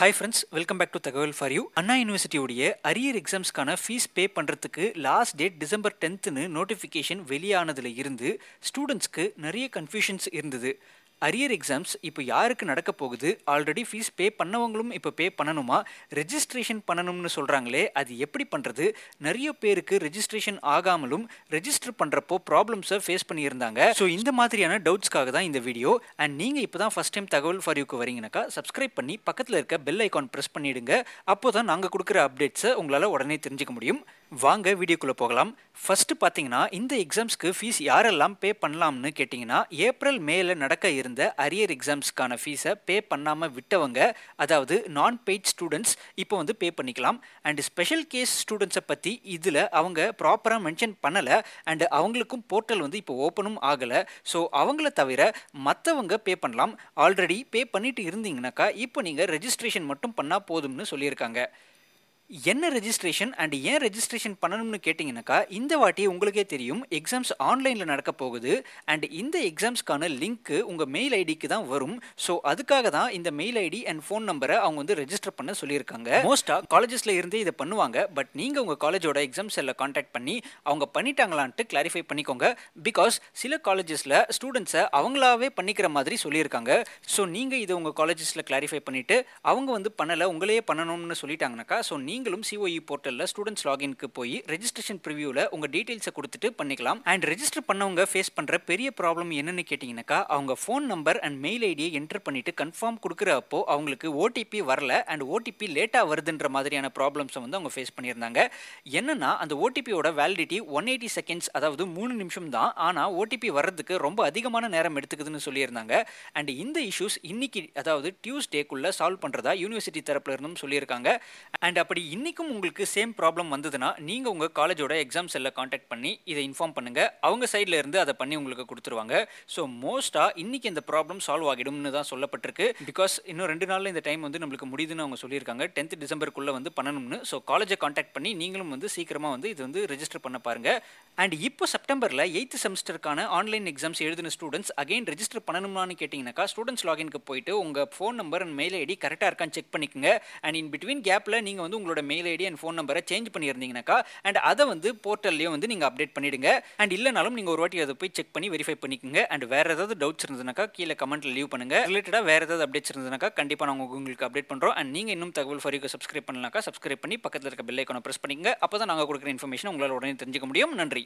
hi friends welcome back to தகவல் for you Anna யூனிவர்சிட்டியுடைய arrear எக்ஸாம்ஸ்க்கான ஃபீஸ் பே பண்ணுறதுக்கு லாஸ்ட் டேட் டிசம்பர் டென்த்துன்னு நோட்டிஃபிகேஷன் வெளியானதில் இருந்து ஸ்டூடெண்ட்ஸ்க்கு நிறைய கன்ஃபியூஷன்ஸ் இருந்தது அரியர் எக்ஸாம்ஸ் இப்போ யாருக்கு நடக்க போகுது ஆல்ரெடி ஃபீஸ் பே பண்ணவங்களும் இப்போ பே பண்ணணுமா ரெஜிஸ்ட்ரேஷன் பண்ணணும்னு சொல்கிறாங்களே அது எப்படி பண்ணுறது நிறைய பேருக்கு ரெஜிஸ்ட்ரேஷன் ஆகாமலும் ரெஜிஸ்டர் பண்ணுறப்போ ப்ராப்ளம்ஸை ஃபேஸ் பண்ணியிருந்தாங்க ஸோ இந்த மாதிரியான டவுட்ஸ்க்காக தான் இந்த வீடியோ அண்ட் நீங்கள் இப்போ தான் ஃபஸ்ட் டைம் தகவல் யூக்கு வரீங்கனாக்கா சப்ஸ்கிரைப் பண்ணி பக்கத்தில் இருக்க பெல் ஐக்கான் ப்ரெஸ் பண்ணிவிடுங்க அப்போ தான் நாங்கள் கொடுக்குற அப்டேட்ஸை உங்களால் உடனே தெரிஞ்சுக்க முடியும் வாங்க வீடியோக்குள்ளே போகலாம் ஃபஸ்ட்டு பார்த்தீங்கன்னா இந்த எக்ஸாம்ஸ்க்கு ஃபீஸ் யாரெல்லாம் பே பண்ணலாம்னு கேட்டிங்கன்னா ஏப்ரல் மேல நடக்க இருந்த அரியர் எக்ஸாம்ஸ்க்கான ஃபீஸை பே பண்ணாமல் விட்டவங்க அதாவது நான் பெய்ட் ஸ்டூடெண்ட்ஸ் இப்போ வந்து பே பண்ணிக்கலாம் அண்ட் ஸ்பெஷல் கேஸ் ஸ்டூடெண்ட்ஸை பற்றி இதில் அவங்க ப்ராப்பராக மென்ஷன் பண்ணலை அண்டு அவங்களுக்கும் போர்ட்டல் வந்து இப்போ ஓப்பனும் ஆகலை ஸோ அவங்கள தவிர மற்றவங்க பே பண்ணலாம் ஆல்ரெடி பே பண்ணிட்டு இருந்தீங்கனாக்கா இப்போ நீங்கள் ரெஜிஸ்ட்ரேஷன் மட்டும் பண்ணால் போதும்னு சொல்லியிருக்காங்க என்ன ரெஜிஸ்ட்ரேஷன் அண்ட் ஏன் ரெஜிஸ்ட்ரேஷன் பண்ணணும்னு கேட்டிங்கனாக்கா இந்த வாட்டி உங்களுக்கே தெரியும் எக்ஸாம்ஸ் ஆன்லைனில் நடக்க போகுது அண்ட் இந்த எக்ஸாம்ஸ்க்கான லிங்க்கு உங்கள் மெயில் ஐடிக்கு தான் வரும் ஸோ அதுக்காக தான் இந்த மெயில் ஐடி அண்ட் ஃபோன் நம்பரை அவங்க வந்து ரெஜிஸ்டர் பண்ண சொல்லியிருக்காங்க மோஸ்ட்டாக காலேஜஸில் இருந்தே இதை பண்ணுவாங்க பட் நீங்கள் உங்கள் காலேஜோட எக்ஸாம் செல்ல காண்டாக்ட் பண்ணி அவங்க பண்ணிட்டாங்களான்ட்டு கிளாரிஃபை பண்ணிக்கோங்க பிகாஸ் சில காலேஜஸில் ஸ்டூடெண்ட்ஸை அவங்களாவே பண்ணிக்கிற மாதிரி சொல்லியிருக்காங்க ஸோ நீங்கள் இதை உங்கள் காலேஜஸில் கிளாரிஃபை பண்ணிவிட்டு அவங்க வந்து பண்ணலை உங்களையே பண்ணணும்னு சொல்லிட்டாங்கனாக்கா ஸோ நீ நீங்களும் சிஓஇ போர்ட்டலில் ஸ்டூடெண்ட்ஸ் லாகின்க்கு போய் ரெஜிஸ்ட்ரேஷன் ப்ரிவியூவில் உங்கள் டீட்டெயில்ஸை கொடுத்துட்டு பண்ணிக்கலாம் அண்ட் ரெஜிஸ்டர் பண்ணவங்க ஃபேஸ் பண்ணுற பெரிய ப்ராப்ளம் என்னன்னு கேட்டிங்கனாக்கா அவங்க ஃபோன் நம்பர் அண்ட் மெயில் ஐடியை என்டர் பண்ணிவிட்டு கன்ஃபார்ம் கொடுக்குற அப்போ அவங்களுக்கு ஓடிபி வரல அண்ட் ஓடிபி லேட்டாக வருதுன்ற மாதிரியான ப்ராப்ளம்ஸை வந்து அவங்க ஃபேஸ் பண்ணியிருந்தாங்க என்னன்னா அந்த ஓடிபியோட வேலிடிட்டி ஒன் எயிட்டி செகண்ட்ஸ் அதாவது மூணு நிமிஷம் தான் ஆனால் ஓடிபி வர்றதுக்கு ரொம்ப அதிகமான நேரம் எடுத்துக்குதுன்னு சொல்லியிருந்தாங்க அண்ட் இந்த இஷ்யூஸ் இன்னைக்கு அதாவது டியூஸ்டேக்குள்ளே சால்வ் பண்ணுறதா யூனிவர்சிட்டி தரப்புல இருந்தும் சொல்லியிருக்காங்க அண்ட் அப்படி இன்றைக்கும் உங்களுக்கு சேம் ப்ராப்ளம் வந்ததுன்னா நீங்கள் உங்கள் காலேஜோட எக்ஸாம் செல்ல காண்டாக்ட் பண்ணி இதை இன்ஃபார்ம் பண்ணுங்கள் அவங்க சைடில் இருந்து அதை பண்ணி உங்களுக்கு கொடுத்துருவாங்க ஸோ மோஸ்ட்டாக இன்றைக்கி இந்த ப்ராப்ளம் சால்வ் ஆகிடும்னு தான் சொல்லப்பட்டிருக்கு பிகாஸ் இன்னும் ரெண்டு நாளில் இந்த டைம் வந்து நம்மளுக்கு முடியுதுன்னு அவங்க சொல்லியிருக்காங்க டென்த் டிசம்பருக்குள்ளே வந்து பண்ணணும்னு ஸோ காலேஜை காண்டாக்ட் பண்ணி நீங்களும் வந்து சீக்கிரமாக வந்து இது வந்து ரெஜிஸ்டர் பண்ண பாருங்கள் அண்ட் இப்போ செப்டம்பரில் எயித்து செமஸ்டருக்கான ஆன்லைன் எக்ஸாம்ஸ் எழுதின ஸ்டூடெண்ட்ஸ் அகைன் ரெஜிஸ்டர் பண்ணணுமான்னு கேட்டிங்கனாக்கா ஸ்டூடெண்ட்ஸ் லாகின்க்கு போயிட்டு உங்கள் phone number and mail ID கரெக்டாக இருக்கான்னு செக் பண்ணிக்கோங்க அண்ட் இன் பிட்வீன் கேப்பில் நீங்கள் வந்து உங்களோட உங்களோட மெயில் ஐடி அண்ட் ஃபோன் நம்பரை சேஞ்ச் பண்ணியிருந்தீங்கனாக்கா அண்ட் அதை வந்து போர்ட்டல்லையும் வந்து நீங்கள் அப்டேட் பண்ணிவிடுங்க அண்ட் இல்லைனாலும் நீங்கள் ஒரு வாட்டி அதை போய் செக் பண்ணி வெரிஃபை பண்ணிக்கோங்க அண்ட் வேறு ஏதாவது டவுட்ஸ் இருந்ததுனாக்கா கீழே கமெண்ட்டில் லீவ் பண்ணுங்கள் ரிலேட்டடாக வேறு ஏதாவது அப்டேட்ஸ் இருந்ததுனாக்கா கண்டிப்பாக நாங்கள் உங்களுக்கு அப்டேட் பண்ணுறோம் அண்ட் நீங்கள் இன்னும் தகவல் ஃபரிக்கு சப்ஸ்கிரைப் பண்ணலாக்கா சப்ஸ்கிரைப் பண்ணி பக்கத்தில் இருக்க பெல் ஐக்கனை ப்ரெஸ் பண்ணிங்க அப்போ தான் நாங்கள் கொடுக்குற இன்ஃபர்மேஷன் உங்களால் உடனே தெரிஞ்சுக்க முடியும் நன்றி